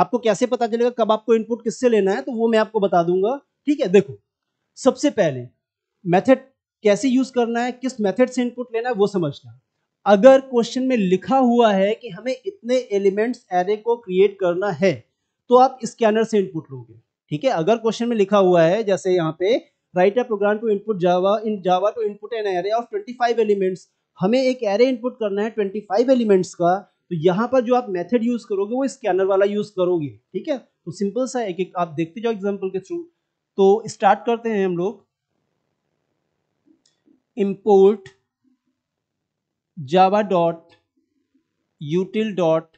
आपको कैसे पता चलेगा कब आपको इनपुट किससे लेना है तो वो मैं आपको बता दूंगा ठीक है देखो सबसे पहले मेथड कैसे यूज करना है किस मेथड से इनपुट लेना है वो समझना अगर क्वेश्चन में लिखा हुआ है कि हमें इतने एलिमेंट्स एरे को क्रिएट करना है तो आप स्कैनर से इनपुट लोगे ठीक है अगर क्वेश्चन में लिखा हुआ है जैसे यहाँ पे write a program to input Java in Java to input an array of 25 elements हमें एक एरे इनपुट करना है 25 एलिमेंट्स का तो यहाँ पर जो आप मेथड यूज करोगे वो स्कैनर वाला यूज करोगे ठीक है तो सिंपल सा है कि आप देखते जाओ एग्जाम्पल के थ्रू तो स्टार्ट करते हैं हम लोग import java dot util dot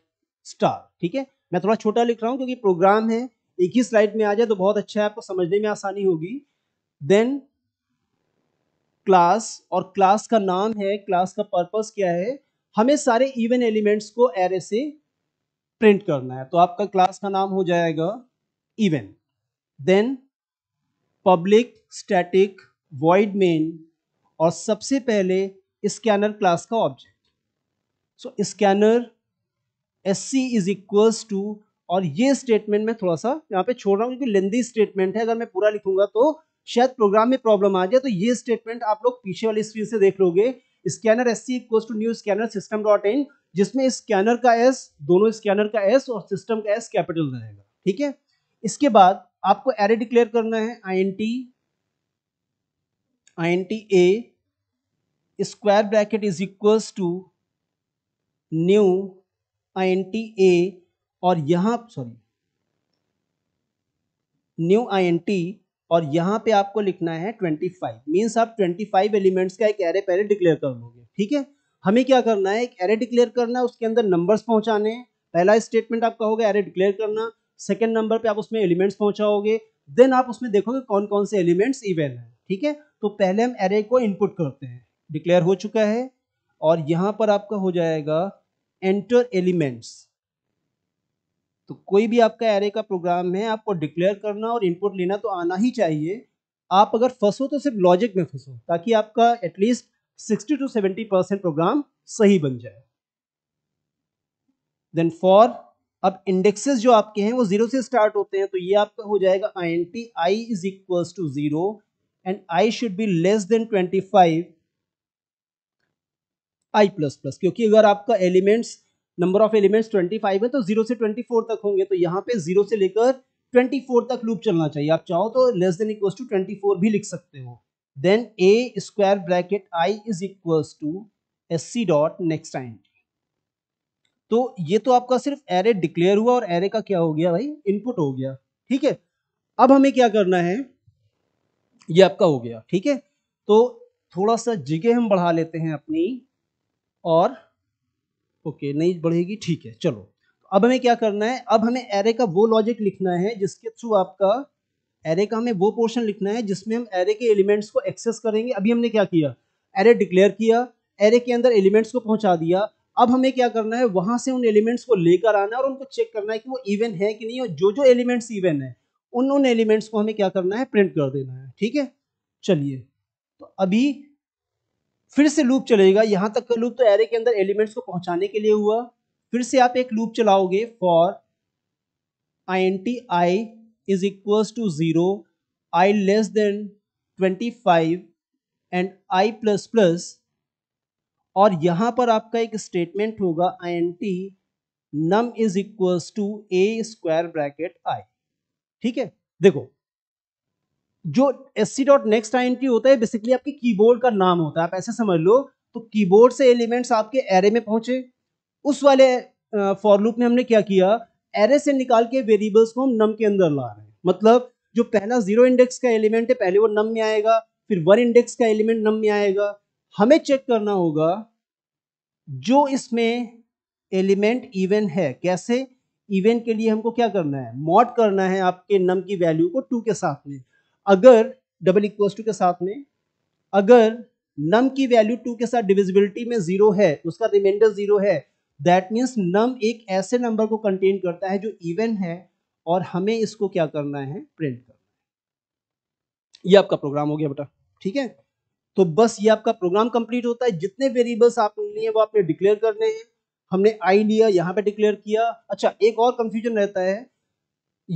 star ठीक है मैं थोड़ा छोटा लिख रहा हूँ क्योंकि प्रोग्राम है एक ही स्लाइड में आ जाए तो बहुत अच्छा है आपको समझने में आसानी होगी देन क्लास और क्लास का नाम है क्लास का पर्पस क्या है हमें सारे इवन एलिमेंट्स को एरे से प्रिंट करना है तो आपका क्लास का नाम हो जाएगा even then public static void main और सबसे पहले स्कैनर क्लास का object so scanner S C is equals to और ये स्टेटमेंट मैं थोड़ा सा यहाँ पे छोड़ रहा हूँ क्योंकि लेंदी स्टेटमेंट है अगर मैं पूरा लिखूंगा तो शायद प्रोग्राम में प्रॉब्लम आ जाए तो ये स्टेटमेंट आप लोग पीछे वाली स्क्रीन से देख लोगे scanner S C equals to new scanner system dot in जिसमें स्कैनर का एस दोनों स्कैनर का एस और सिस्टम का एस कैपिटल रहेगा ठीक है इसके बाद आपको एरे डिक्लेयर करना है I N T a square bracket is equals to new a और यहां सॉरी न्यू INT और यहां पे आपको लिखना है 25 मीन्स आप 25 एलिमेंट्स का एक एरे पहले डिक्लेयर कर लोगे ठीक है हमें क्या करना है एक एरे डिक्लेयर करना है उसके अंदर नंबर्स पहुंचाने हैं पहला स्टेटमेंट आपका होगा एरे डिक्लेयर करना सेकेंड नंबर पे आप उसमें एलिमेंट्स पहुंचाओगे देन आप उसमें देखोगे कौन कौन से एलिमेंट्स इवेल है ठीक है तो पहले हम एरे को इनपुट करते हैं डिक्लेयर हो चुका है और यहां पर आपका हो जाएगा एंटर एलिमेंट्स तो कोई भी आपका एरे का प्रोग्राम है आपको डिक्लेयर करना और इनपुट लेना तो आना ही चाहिए आप अगर फंसो तो सिर्फ लॉजिक में फंसो ताकि आपका एटलीस्ट 60 टू 70 परसेंट प्रोग्राम सही बन जाए देन फॉर अब इंडेक्सेस जो आपके हैं वो जीरो से स्टार्ट होते हैं तो ये आपका हो जाएगा I N T I is equal to zero and i should be less than 25 I plus plus क्योंकि अगर आपका एलिमेंट्स नंबर ऑफ एलिमेंट्स 25 है तो 0 से 24 तक होंगे तो यहाँ पे 0 से लेकर 24 तक लूप चलना चाहिए आप चाहो तो लेस देन इक्वल्स टू 24 भी लिख सकते हो then A square bracket I is equals to S C dot next आइन तो ये तो आपका सिर्फ एरे डिक्लेयर हुआ और एरे का क्या हो गया भाई इनपुट हो गया ठीक है अब हमें क्या करना है ये आपका हो गया ठीक है तो थोड़ा सा जिगे हम बढ़ा लेते हैं अपनी और ओके नहीं बढ़ेगी ठीक है चलो अब हमें क्या करना है अब हमें एरे का वो लॉजिक लिखना है जिसके थ्रू आपका एरे का हमें वो पोर्शन लिखना है जिसमें हम एरे के एलिमेंट्स को एक्सेस करेंगे अभी हमने क्या किया एरे डिक्लेयर किया एरे के अंदर एलिमेंट्स को पहुंचा दिया अब हमें क्या करना है वहां से उन एलिमेंट्स को लेकर आना है और उनको चेक करना है कि वो इवन है कि नहीं और जो जो एलिमेंट्स इवेंट है उन उन एलिमेंट्स को हमें क्या करना है प्रिंट कर देना है ठीक है चलिए तो अभी फिर से लूप चलेगा यहां तक का लूप तो एरे के अंदर एलिमेंट्स को पहुंचाने के लिए हुआ फिर से आप एक लूप चलाओगे for I N T I is equals to zero I less than twenty five and I plus plus और यहां पर आपका एक स्टेटमेंट होगा I N T num is equals to A square bracket I ठीक है देखो जो S C dot next I होता है बेसिकली आपके कीबोर्ड का नाम होता है आप ऐसे समझ लो तो कीबोर्ड से एलिमेंट्स आपके एरे में पहुंचे उस वाले फॉर लूप में हमने क्या किया एरे से निकाल के वेरिएबल्स को हम नम के अंदर ला रहे हैं मतलब जो पहला जीरो इंडेक्स का एलिमेंट है पहले वो नम में आएगा फिर वन इंडेक्स का एलिमेंट नम में आएगा हमें चेक करना होगा जो इसमें एलिमेंट इवन है कैसे इवेंट के लिए हमको क्या करना है मॉड करना है आपके नम की वैल्यू को टू के साथ में अगर डबल इक्व टू के साथ में अगर नम की वैल्यू टू के साथ डिविजिबिलिटी में जीरो है उसका रिमाइंडर जीरो है दैट मीन्स नम एक ऐसे नंबर को कंटेन करता है जो इवन है और हमें इसको क्या करना है प्रिंट करना है ये आपका प्रोग्राम हो गया बेटा ठीक है तो बस ये आपका प्रोग्राम कंप्लीट होता है जितने वेरिएबल्स आपने लिए वो आपने डिक्लेयर करने हैं हमने आई लिया यहाँ पे डिक्लेयर किया अच्छा एक और कंफ्यूजन रहता है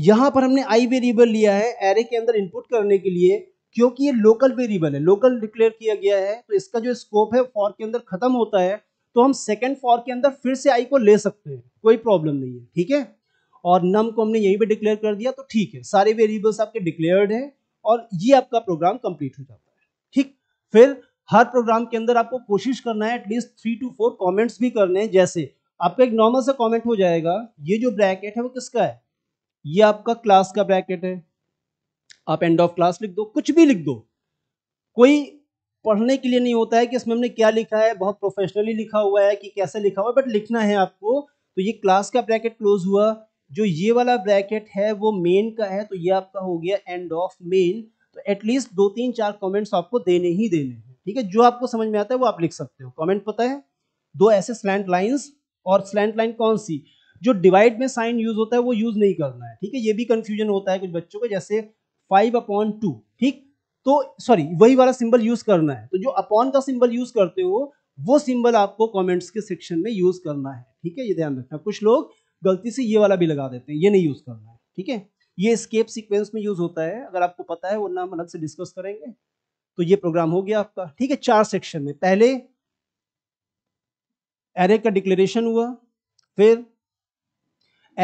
यहाँ पर हमने आई वेरिएबल लिया है एरे के अंदर इनपुट करने के लिए क्योंकि ये लोकल वेरिएबल है लोकल डिक्लेयर किया गया है तो इसका जो स्कोप है फॉर के अंदर खत्म होता है तो हम सेकेंड फॉर के अंदर फिर से आई को ले सकते हैं कोई प्रॉब्लम नहीं है ठीक है और नम को हमने यहीं पर डिक्लेयर कर दिया तो ठीक है सारे वेरिएबल्स आपके डिक्लेयर्ड हैं और ये आपका प्रोग्राम कंप्लीट हो जाता है ठीक फिर हर प्रोग्राम के अंदर आपको कोशिश करना है at least three two four comments भी करने हैं जैसे आपका एक नॉर्मल सा कॉमेंट हो जाएगा ये जो ब्रैकेट है वो किसका है ये आपका क्लास का ब्रैकेट है आप एंड ऑफ क्लास लिख दो कुछ भी लिख दो कोई पढ़ने के लिए नहीं होता है कि इसमें हमने क्या लिखा है बहुत प्रोफेशनली लिखा हुआ है कि कैसे लिखा हुआ है बट लिखना है आपको तो ये क्लास का ब्रैकेट क्लोज हुआ जो ये वाला ब्रैकेट है वो मेन का है तो ये आपका हो गया एंड ऑफ मेन तो एटलीस्ट दो तीन चार कमेंट्स आपको देने ही देने हैं ठीक है जो आपको समझ में आता है वो आप लिख सकते हो कमेंट पता है दो ऐसे स्लैंट लाइंस और स्लैंट लाइन कौन सी जो डिवाइड में साइन यूज होता है वो यूज नहीं करना है ठीक है ये भी कंफ्यूजन होता है कुछ बच्चों को जैसे फाइव अपॉन टू ठीक तो सॉरी वही वाला सिंबल यूज करना है तो जो अपॉन का सिंबल यूज करते हो वो सिंबल आपको कमेंट्स के सेक्शन में यूज करना है ठीक है ये ध्यान रखना कुछ लोग गलती से ये वाला भी लगा देते हैं ये नहीं यूज करना है ठीक है ये स्केप सीक्वेंस में यूज होता है अगर आपको पता है वो नाम अलग से डिस्कस करेंगे तो ये प्रोग्राम हो गया आपका ठीक है चार सेक्शन में पहले एरे का डिक्लेरेशन हुआ फिर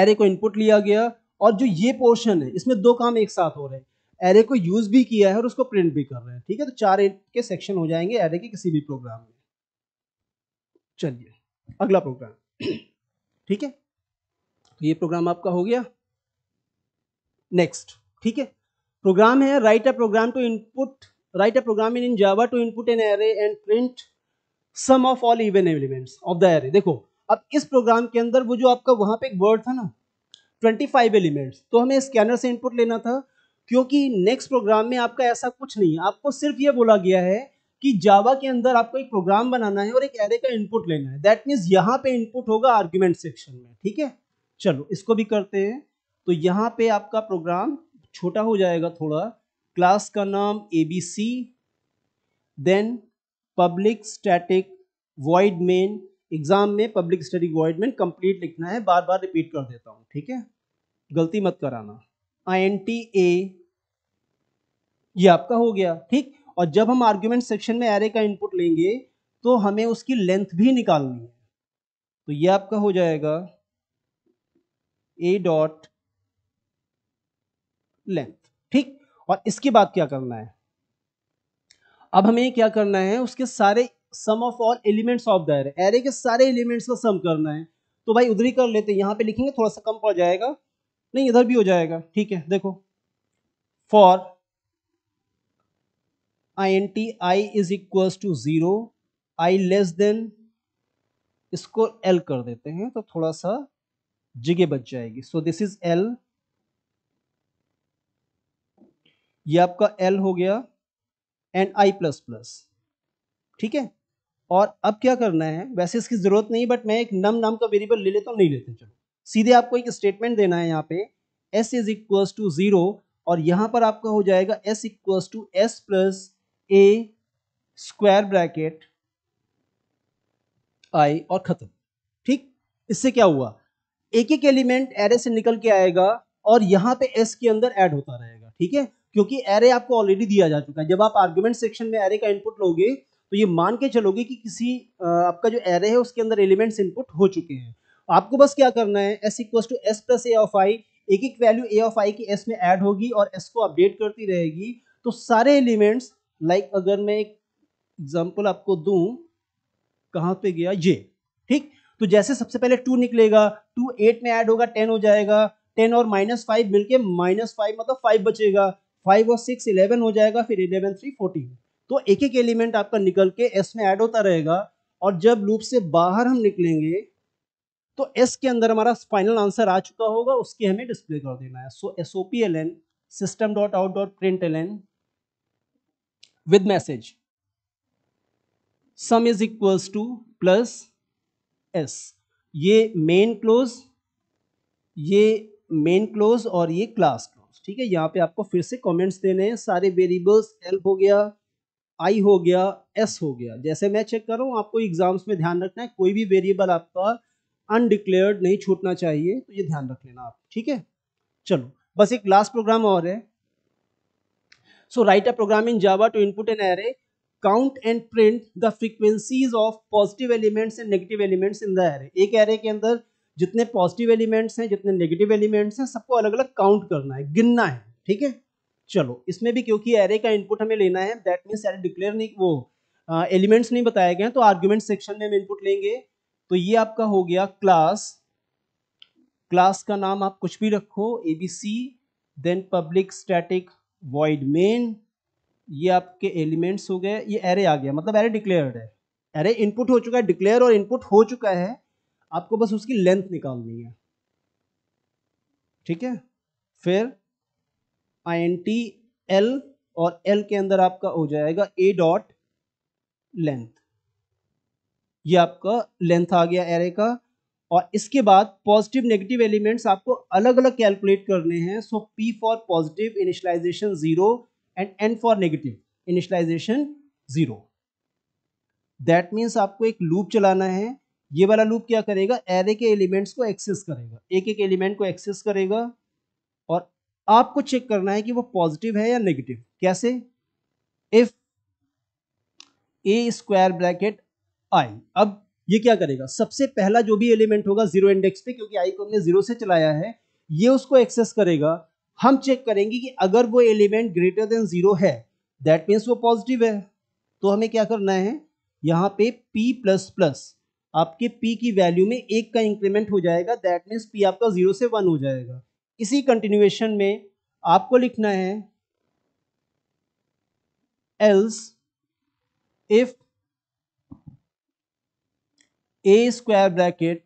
एरे को इनपुट लिया गया और जो ये पोर्शन है इसमें दो काम एक साथ हो रहे हैं एरे को यूज भी किया है और उसको प्रिंट भी कर रहे हैं ठीक है तो चार के सेक्शन हो जाएंगे एरे के किसी भी प्रोग्राम में चलिए अगला प्रोग्राम ठीक है तो ये प्रोग्राम आपका हो गया नेक्स्ट ठीक है प्रोग्राम है write a program to input write a program in java to input an array and print sum of all even elements of the array देखो अब इस प्रोग्राम के अंदर वो जो आपका वहां पे एक वर्ड था ना 25 एलिमेंट्स तो हमें स्कैनर से इनपुट लेना था क्योंकि नेक्स्ट प्रोग्राम में आपका ऐसा कुछ नहीं है आपको सिर्फ ये बोला गया है कि जावा के अंदर आपको एक प्रोग्राम बनाना है और एक एरे का इनपुट लेना है दैट मीन्स यहाँ पे इनपुट होगा आर्ग्यूमेंट सेक्शन में ठीक है चलो इसको भी करते हैं तो यहाँ पे आपका प्रोग्राम छोटा हो जाएगा थोड़ा क्लास का नाम A B C then public static void main exam में public static void main complete लिखना है बार बार रिपीट कर देता हूँ ठीक है गलती मत कराना आई एन टी ए ये आपका हो गया ठीक और जब हम आर्ग्यूमेंट सेक्शन में एरे का इनपुट लेंगे तो हमें उसकी लेंथ भी निकालनी है तो ये आपका हो जाएगा ए डॉट लेंथ और इसके बाद क्या करना है अब हमें क्या करना है उसके सारे sum of all elements of the array array के सारे एलिमेंट्स का सम करना है तो भाई उधर ही कर लेते हैं यहां पे लिखेंगे थोड़ा सा कम पड़ जाएगा नहीं इधर भी हो जाएगा ठीक है देखो for I N T I is equal to zero I less than इसको एल कर देते हैं तो थोड़ा सा जगह बच जाएगी सो दिस इज एल ये आपका एल हो गया एंड आई प्लस प्लस ठीक है और अब क्या करना है वैसे इसकी ज़रूरत नहीं बट मैं एक नम नाम का वेरिएबल ले लेता हूँ नहीं लेते चलो सीधे आपको एक स्टेटमेंट देना है यहाँ पे S is equals to zero और यहाँ पर आपका हो जाएगा S equals to S plus A square bracket I और ख़त्म ठीक इससे क्या हुआ एक एक एलिमेंट एरे से निकल के आएगा और यहाँ पे एस के अंदर एड होता रहेगा ठीक है क्योंकि एरे आपको ऑलरेडी दिया जा चुका है जब आप आर्ग्यूमेंट सेक्शन में एरे का इनपुट लोगे तो ये मान के चलोगे कि किसी आपका जो एरे है उसके अंदर एलिमेंट्स इनपुट हो चुके हैं आपको बस क्या करना है S equal to S plus A of I एक एक वैल्यू ए ऑफ आई की एस में ऐड होगी और एस को अपडेट करती रहेगी तो सारे एलिमेंट्स लाइक अगर मैं एक एग्जाम्पल आपको दू कहाँ पे गया ये ठीक तो जैसे सबसे पहले टू निकलेगा टू एट में ऐड होगा टेन हो जाएगा टेन और माइनस फाइव मिलके माइनस फाइव मतलब फाइव बचेगा फाइव और सिक्स इलेवन हो जाएगा फिर इलेवन थ्री फोर्टीन तो एक एक एलिमेंट आपका निकल के एस में ऐड होता रहेगा और जब लूप से बाहर हम निकलेंगे तो एस के अंदर हमारा फाइनल आंसर आ चुका होगा उसकी हमें डिस्प्ले कर देना है so S O P L N system dot out dot print L N with message sum is equals to plus S ये मेन क्लोज ये मेन क्लोज और ये क्लास ठीक है यहाँ पे आपको फिर से कमेंट्स देने हैं सारे वेरिएबल्स एल हो गया आई हो गया एस हो गया जैसे मैं चेक कर रहा हूँ आपको एग्जाम्स में ध्यान रखना है कोई भी वेरिएबल आपका अनडिक्लेयर्ड नहीं छूटना चाहिए तो ये ध्यान रख लेना आप ठीक है चलो बस एक लास्ट प्रोग्राम और है so write a program in Java to input an array count and print the frequencies of positive elements and negative elements in the array एक एरे के अंदर जितने पॉजिटिव एलिमेंट्स हैं जितने नेगेटिव एलिमेंट्स हैं सबको अलग अलग काउंट करना है गिनना है ठीक है चलो इसमें भी क्योंकि एरे का इनपुट हमें लेना है दैट मीन्स एरे डिक्लेयर नहीं वो एलिमेंट्स नहीं बताए गए तो आर्ग्यूमेंट सेक्शन में हम इनपुट लेंगे तो ये आपका हो गया क्लास क्लास का नाम आप कुछ भी रखो A B C then public static void main ये आपके एलिमेंट्स हो गए ये एरे आ गया मतलब एरे डिक्लेयर्ड है एरे इनपुट हो चुका है डिक्लेयर और इनपुट हो चुका है आपको बस उसकी लेंथ निकालनी है ठीक है फिर आई एन टी एल और एल के अंदर आपका हो जाएगा ए डॉट लेंथ ये आपका लेंथ आ गया एरे का और इसके बाद पॉजिटिव नेगेटिव एलिमेंट्स आपको अलग अलग कैलकुलेट करने हैं so P for positive initialization zero and N for negative initialization zero that means आपको एक लूप चलाना है ये वाला लूप क्या करेगा एरे के एलिमेंट्स को एक्सेस करेगा एक एक एलिमेंट को एक्सेस करेगा और आपको चेक करना है कि वो पॉजिटिव है या नेगेटिव कैसे if A square bracket I अब ये क्या करेगा सबसे पहला जो भी एलिमेंट होगा जीरो इंडेक्स पे क्योंकि आई को हमने जीरो से चलाया है ये उसको एक्सेस करेगा हम चेक करेंगे कि अगर वो एलिमेंट ग्रेटर देन जीरो है दैट मीन्स वो पॉजिटिव है तो हमें क्या करना है यहाँ पे पी प्लस प्लस आपके पी की वैल्यू में एक का इंक्रीमेंट हो जाएगा दैट मीन्स पी आपका जीरो से वन हो जाएगा इसी कंटिन्यूएशन में आपको लिखना है else if A square bracket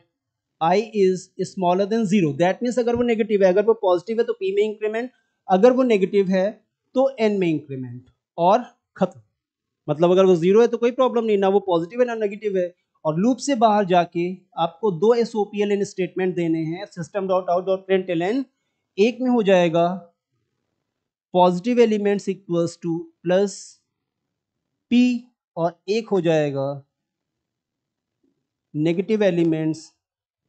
I is smaller than zero that means अगर वो नेगेटिव है अगर वो पॉजिटिव है तो पी में इंक्रीमेंट अगर वो नेगेटिव है तो एन में इंक्रीमेंट और खत्म मतलब अगर वो जीरो है तो कोई प्रॉब्लम नहीं ना वो पॉजिटिव है ना नेगेटिव है और लूप से बाहर जाके आपको दो S O P L N statement देने हैं system dot out dot print L N एक में हो जाएगा positive elements equals to plus P और एक हो जाएगा negative elements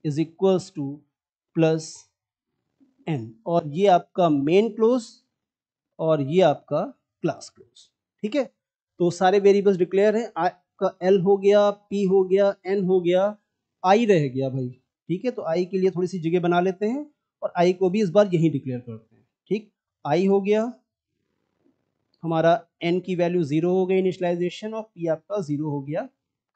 is equals to plus N और ये आपका मेन क्लोज और ये आपका क्लास क्लोज ठीक है तो सारे वेरिएबल्स डिक्लेयर हैं आपका एल हो गया पी हो गया एन हो गया आई रह गया भाई ठीक है तो आई के लिए थोड़ी सी जगह बना लेते हैं और आई को भी इस बार यही डिक्लेयर करते हैं ठीक आई हो गया हमारा एन की वैल्यू जीरो हो गई इनिशलाइजेशन और पी आपका जीरो हो गया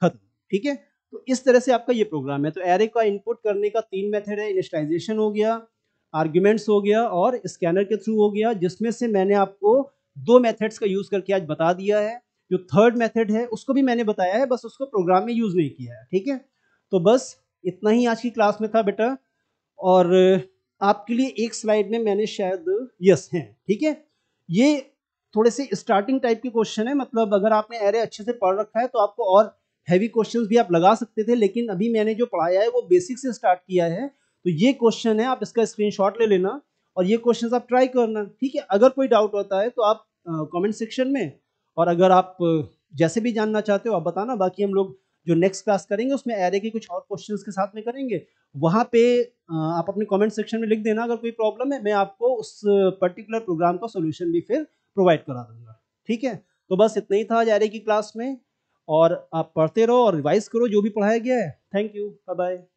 खत्म ठीक है तो इस तरह से आपका ये प्रोग्राम है तो एरे का इनपुट करने का तीन मेथड है इनिशलाइजेशन हो गया आर्ग्यूमेंट्स हो गया और स्कैनर के थ्रू हो गया जिसमें से मैंने आपको दो मेथड्स का यूज़ करके आज बता दिया है जो थर्ड मेथड है उसको भी मैंने बताया है बस उसको प्रोग्राम में यूज़ नहीं किया है ठीक है तो बस इतना ही आज की क्लास में था बेटा और आपके लिए एक स्लाइड में मैंने शायद यस हैं ठीक है ये थोड़े से स्टार्टिंग टाइप के क्वेश्चन है मतलब अगर आपने एरे अच्छे से पढ़ रखा है तो आपको और हैवी क्वेश्चन भी आप लगा सकते थे लेकिन अभी मैंने जो पढ़ाया है वो बेसिक से स्टार्ट किया है तो ये क्वेश्चन है आप इसका स्क्रीन ले लेना और ये क्वेश्चन आप ट्राई करना ठीक है अगर कोई डाउट होता है तो आप कॉमेंट सेक्शन में और अगर आप जैसे भी जानना चाहते हो आप बताना बाकी हम लोग जो नेक्स्ट क्लास करेंगे उसमें एरे के कुछ और क्वेश्चंस के साथ में करेंगे वहाँ पे आप अपने कमेंट सेक्शन में लिख देना अगर कोई प्रॉब्लम है मैं आपको उस पर्टिकुलर प्रोग्राम का सोल्यूशन भी फिर प्रोवाइड करा दूंगा ठीक है तो बस इतना ही था आज एरे की क्लास में और आप पढ़ते रहो और रिवाइज करो जो भी पढ़ाया गया है थैंक यू बाय बाय